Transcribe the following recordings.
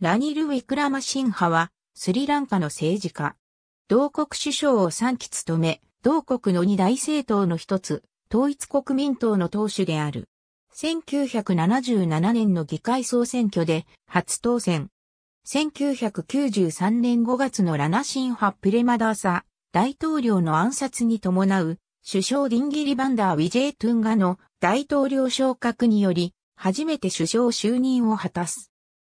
ラニル・ウィクラマシンハは、スリランカの政治家。同国首相を3期務め、同国の二大政党の一つ、統一国民党の党首である。1977年の議会総選挙で初当選。1993年5月のラナシンハ・プレマダーサ大統領の暗殺に伴う首相ディンギリバンダー・ウィジェートゥンガの大統領昇格により初めて首相就任を果たす。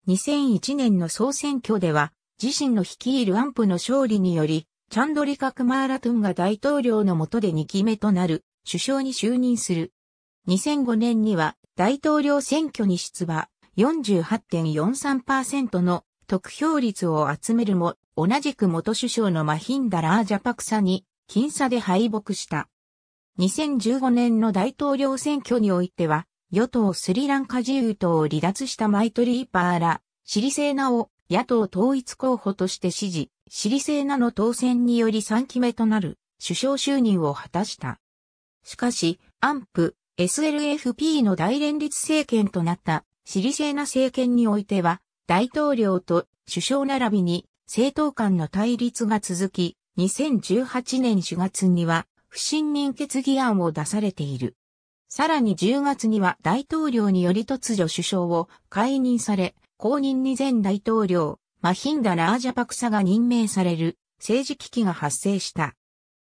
2001年の総選挙では、自身の率いるアンプの勝利により、チャンドリカ・クマーラトゥンが大統領の下で2期目となる首相に就任する。2005年には大統領選挙に出馬48.43%の得票率を集めるも同じく元首相のマヒンダ・ラージャパクサに僅差で敗北した。2015年の大統領選挙においては与党スリランカ自由党を離脱したマイトリーパーラ、シリセーナを野党統一候補として支持、シリセーナの当選により3期目となる首相就任を果たした。しかし、アンプ、SLFP の大連立政権となったシリセーナ政権においては、大統領と首相並びに政党間の対立が続き、2018年4月には不信任決議案を出されている。さらに10月には大統領により突如首相を解任され、後任に前大統領、マヒンダ・ラージャパクサが任命される政治危機が発生した。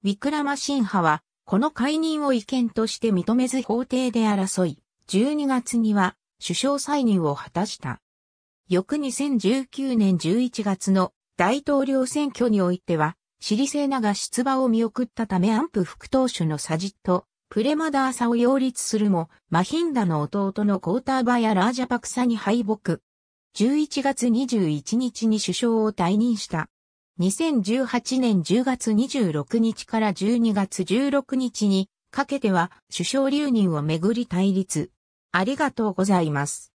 ウィクラマシン派は、この解任を意見として認めず法廷で争い、12月には首相再任を果たした。翌2019年11月の大統領選挙においては、シリセーナが出馬を見送ったためアンプ副党首のサジット・プレマダーサを擁立するも、マヒンダの弟のコーターバヤ・ラージャパクサに敗北。11月21日に首相を退任した。2018年10月26日から12月16日にかけては首相留任をめぐり対立。ありがとうございます。